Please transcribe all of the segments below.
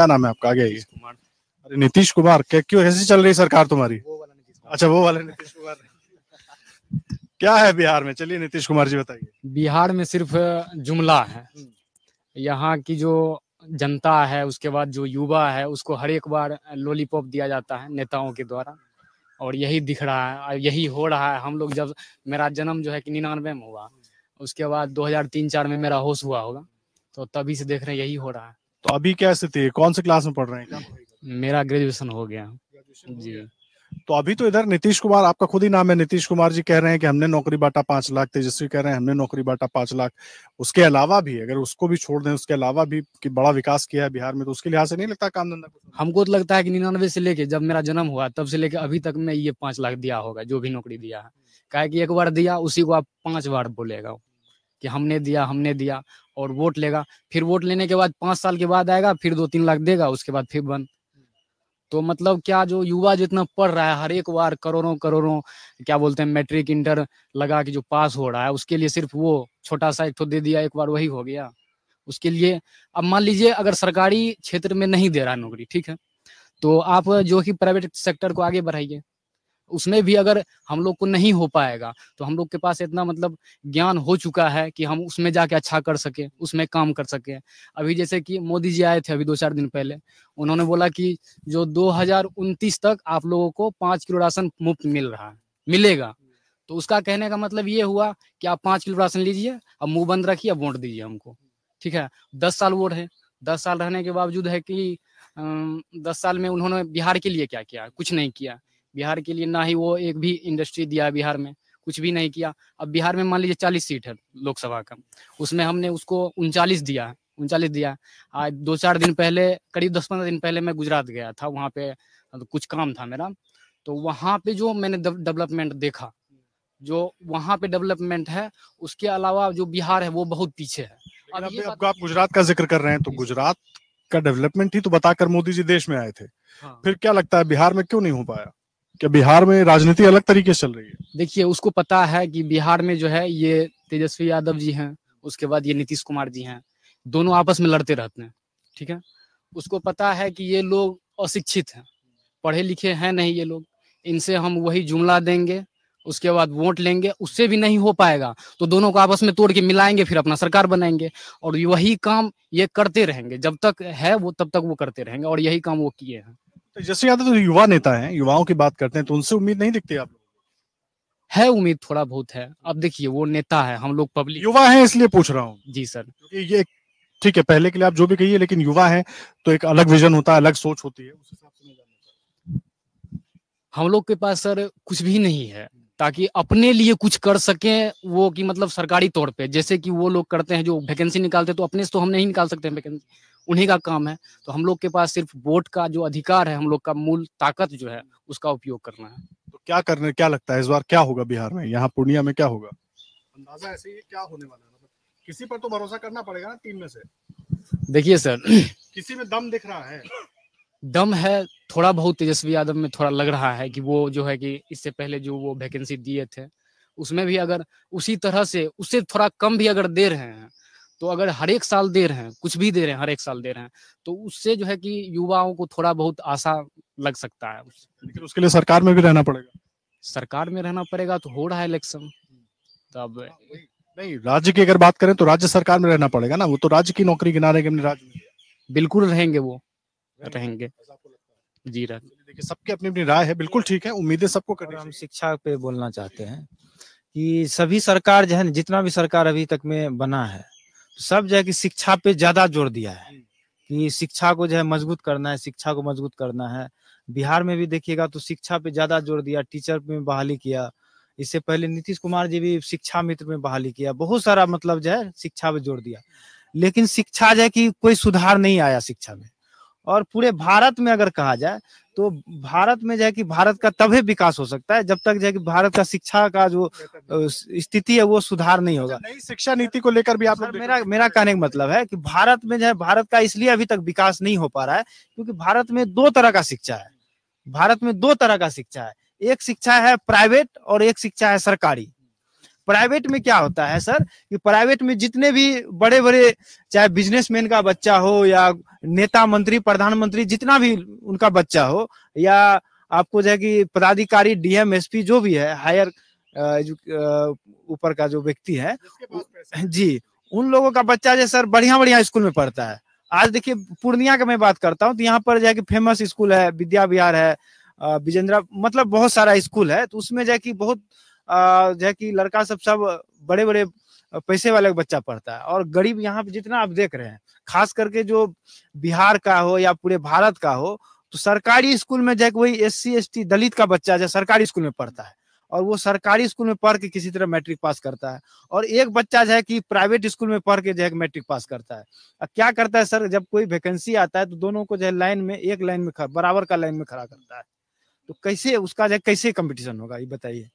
क्या नाम है आपका आगे आइए अरे नीतीश कुमार क्या क्यों कैसी चल रही सरकार तुम्हारी अच्छा वो वाले नीतीश कुमार क्या है बिहार में चलिए नीतीश कुमार जी बताइए बिहार में सिर्फ जुमला है हम्म। यहाँ की जो जनता है उसके बाद जो युवा है उसको हर एक बार लॉलीपॉप दिया जाता है नेताओं के द्वारा और यही दिख रहा है यही हो रहा है हम लोग जब मेरा जन्म जो है कि निन्यानवे में हुआ उसके बाद 2003-4 में मेरा होश हुआ होगा तो तभी से देख रहे हैं यही हो रहा है तो अभी क्या स्थिति है कौन से क्लास में पढ़ रहे हैं मेरा ग्रेजुएशन हो गया जी तो अभी तो इधर नीतीश कुमार आपका खुद ही नाम है नीतीश कुमार जी कह रहे हैं कि हमने नौकरी बांटा पांच लाख तेजस्वी कह रहे हैं हमने नौकरी बांटा पांच लाख उसके अलावा भी अगर उसको भी छोड़ दें उसके अलावा भी कि बड़ा विकास किया है बिहार में तो उसके लिहाज से नहीं लगता काम धंधा हमको तो लगता है कि निन्यानवे से लेके जब मेरा जन्म हुआ तब से लेके अभी तक में ये पांच लाख दिया होगा जो भी नौकरी दिया है क्या कि एक बार दिया उसी को आप पांच बार बोलेगा कि हमने दिया हमने दिया और वोट लेगा फिर वोट लेने के बाद पाँच साल के बाद आएगा फिर दो तीन लाख देगा उसके बाद फिर बंद तो मतलब क्या जो युवा जितना पढ़ रहा है हर एक बार करोड़ों करोड़ों क्या बोलते हैं मैट्रिक इंटर लगा के जो पास हो रहा है उसके लिए सिर्फ वो छोटा सा एक तो दे दिया एक बार वही हो गया उसके लिए अब मान लीजिए अगर सरकारी क्षेत्र में नहीं दे रहा नौकरी ठीक है तो आप जो कि प्राइवेट सेक्टर को आगे बढ़ाइए उसमें भी अगर हम लोग को नहीं हो पाएगा तो हम लोग के पास इतना मतलब ज्ञान हो चुका है कि हम उसमें जाके अच्छा कर सके उसमें काम कर सके अभी जैसे कि मोदी जी आए थे अभी दो चार दिन पहले उन्होंने बोला कि जो दो तक आप लोगों को पाँच किलो राशन मुफ्त मिल रहा है मिलेगा तो उसका कहने का मतलब ये हुआ कि आप पाँच किलो राशन लीजिए अब मुंह बंद रखिए वोट दीजिए हमको ठीक है दस साल वोट है दस साल रहने के बावजूद है कि दस साल में उन्होंने बिहार के लिए क्या किया कुछ नहीं किया बिहार के लिए ना ही वो एक भी इंडस्ट्री दिया बिहार में कुछ भी नहीं किया अब बिहार में मान लीजिए चालीस सीट है लोकसभा का उसमें हमने उसको उनचालीस दिया है उनचालीस दिया आज दो चार दिन पहले करीब दस पंद्रह दिन पहले मैं गुजरात गया था वहाँ पे मतलब कुछ काम था मेरा तो वहाँ पे जो मैंने डेवलपमेंट देखा जो वहाँ पे डेवलपमेंट है उसके अलावा जो बिहार है वो बहुत पीछे है अब आप गुजरात का जिक्र कर रहे हैं तो गुजरात का डेवलपमेंट ही तो बताकर मोदी जी देश में आए थे हाँ। फिर क्या लगता है बिहार में क्यों नहीं हो पाया क्या बिहार में राजनीति अलग तरीके से चल रही है देखिए उसको पता है कि बिहार में जो है ये तेजस्वी यादव जी हैं उसके बाद ये नीतीश कुमार जी हैं दोनों आपस में लड़ते रहते हैं ठीक है उसको पता है कि ये लोग अशिक्षित हैं पढ़े लिखे हैं नहीं ये लोग इनसे हम वही जुमला देंगे उसके बाद वोट लेंगे उससे भी नहीं हो पाएगा तो दोनों को आपस में तोड़ के मिलाएंगे फिर अपना सरकार बनाएंगे और वही काम ये करते रहेंगे जब तक है वो तब तक वो करते रहेंगे और यही काम वो किए हैं जैसे तो जस्टिस यादव तो युवा नेता है युवाओं की बात करते हैं तो उनसे उम्मीद नहीं दिखती आप है उम्मीद थोड़ा बहुत है अब देखिए वो नेता है हम लोग पब्लिक युवा है इसलिए पूछ रहा हूँ जी सर ये ठीक है पहले के लिए आप जो भी कहिए लेकिन युवा है तो एक अलग विजन होता है अलग सोच होती है उस हिसाब से हम लोग के पास सर कुछ भी नहीं है ताकि अपने लिए कुछ कर सके वो कि मतलब सरकारी तौर पे जैसे कि वो लोग करते हैं जो वैकेंसी निकालते हैं तो अपने से तो हम नहीं निकाल सकते हैं वैकेंसी उन्हीं का काम है तो हम लोग के पास सिर्फ वोट का जो अधिकार है हम लोग का मूल ताकत जो है उसका उपयोग करना है तो क्या करने क्या लगता है इस बार क्या होगा बिहार में यहाँ पूर्णिया में क्या होगा अंदाजा ऐसे ही क्या होने वाला है मतलब किसी पर तो भरोसा करना पड़ेगा ना टीम में से देखिए सर किसी में दम दिख रहा है दम है थोड़ा बहुत तेजस्वी यादव में थोड़ा लग रहा है कि वो जो है कि इससे पहले जो वो वैकेंसी दिए थे उसमें भी अगर उसी तरह से उससे थोड़ा कम भी अगर दे रहे हैं तो अगर हर एक साल दे रहे हैं कुछ भी दे रहे हैं हर एक साल दे रहे हैं तो उससे जो है कि युवाओं को थोड़ा बहुत आशा लग सकता है लेकिन उसके लिए सरकार में भी रहना पड़ेगा सरकार में रहना पड़ेगा तो हो रहा है इलेक्शन तब हाँ, नहीं राज्य की अगर बात करें तो राज्य सरकार में रहना पड़ेगा ना वो तो राज्य की नौकरी गिना रहे राज्य में बिल्कुल रहेंगे वो रहेंगे जी राज देखिए सबकी अपनी अपनी राय है बिल्कुल ठीक है उम्मीदें सबको कर हम शिक्षा पे बोलना चाहते हैं कि सभी सरकार जो है जितना भी सरकार अभी तक में बना है सब जो है कि शिक्षा पे ज्यादा जोर दिया है कि शिक्षा को जो है मजबूत करना है शिक्षा को मजबूत करना है बिहार में भी देखिएगा तो शिक्षा पे ज्यादा जोर दिया टीचर में बहाली किया इससे पहले नीतीश कुमार जी भी शिक्षा मित्र में बहाली किया बहुत सारा मतलब जो है शिक्षा पे जोर दिया लेकिन शिक्षा जो है कि कोई सुधार नहीं आया शिक्षा में और पूरे भारत में अगर कहा जाए तो भारत में जो है कि भारत का तभी विकास हो सकता है जब तक जो है कि भारत का शिक्षा का जो स्थिति है वो सुधार नहीं होगा अच्छा, नई शिक्षा नीति को लेकर भी आप लोग मेरा मेरा कहने का मतलब है कि भारत में जो है भारत का इसलिए अभी तक विकास नहीं हो पा रहा है क्योंकि भारत में दो तरह का शिक्षा है भारत में दो तरह का शिक्षा है एक शिक्षा है प्राइवेट और एक शिक्षा है सरकारी प्राइवेट में क्या होता है सर कि प्राइवेट में जितने भी बड़े बड़े चाहे बिजनेसमैन का बच्चा हो या नेता मंत्री प्रधानमंत्री जितना भी उनका बच्चा हो या आपको जो है कि पदाधिकारी डीएम एसपी जो भी है हायर ऊपर का जो व्यक्ति है जी उन लोगों का बच्चा जो सर बढ़िया बढ़िया स्कूल में पढ़ता है आज देखिए पूर्णिया का मैं बात करता हूँ तो यहाँ पर जाके फेमस स्कूल है विद्या विहार है विजेंद्रा मतलब बहुत सारा स्कूल है तो उसमें जाके बहुत जो है कि लड़का सब सब बड़े बड़े पैसे वाले बच्चा पढ़ता है और गरीब यहाँ पे जितना आप देख रहे हैं खास करके जो बिहार का हो या पूरे भारत का हो तो सरकारी स्कूल में जाए वही एस सी दलित का बच्चा जो सरकारी स्कूल में पढ़ता है और वो सरकारी स्कूल में पढ़ के किसी तरह मैट्रिक पास करता है और एक बच्चा जो है कि प्राइवेट स्कूल में पढ़ के जो है मैट्रिक पास करता है क्या करता है सर जब कोई वैकेंसी आता है तो दोनों को जो है लाइन में एक लाइन में बराबर का लाइन में खड़ा करता है तो कैसे उसका जो है कैसे कंपटीशन होगा ये बताइए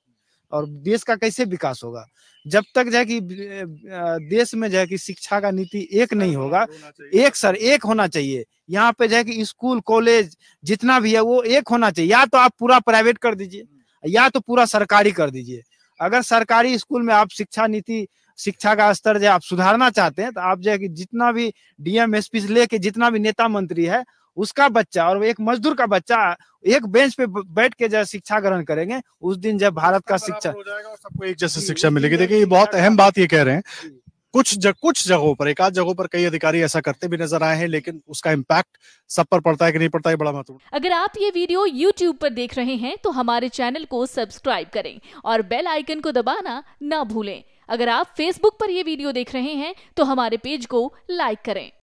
और देश का कैसे विकास होगा जब तक जो है कि देश में जो है कि शिक्षा का नीति एक नहीं हाँ, होगा एक सर एक होना चाहिए यहाँ पे जो है कि स्कूल कॉलेज जितना भी है वो एक होना चाहिए या तो आप पूरा प्राइवेट कर दीजिए हम्म। या तो पूरा सरकारी कर दीजिए अगर सरकारी स्कूल में आप शिक्षा नीति शिक्षा का स्तर जो आप सुधारना चाहते हैं तो आप जो है कि जितना भी डीएम एस लेके जितना भी नेता मंत्री है उसका बच्चा और एक मजदूर का बच्चा एक बेंच पे बैठ के जब शिक्षा ग्रहण करेंगे उस दिन जब भारत का शिक्षा सबको एक जैसे शिक्षा मिलेगी देखिए ये बहुत अहम बात ये कह रहे हैं कुछ जग, कुछ जगहों पर एक आध जगहों पर कई अधिकारी ऐसा करते भी नजर आए हैं लेकिन उसका इम्पैक्ट सब पर पड़ता है कि नहीं पड़ता है बड़ा महत्वपूर्ण अगर आप ये वीडियो यूट्यूब पर देख रहे हैं तो हमारे चैनल को सब्सक्राइब करें और बेल आइकन को दबाना ना भूलें अगर आप फेसबुक पर ये वीडियो देख रहे हैं तो हमारे पेज को लाइक करें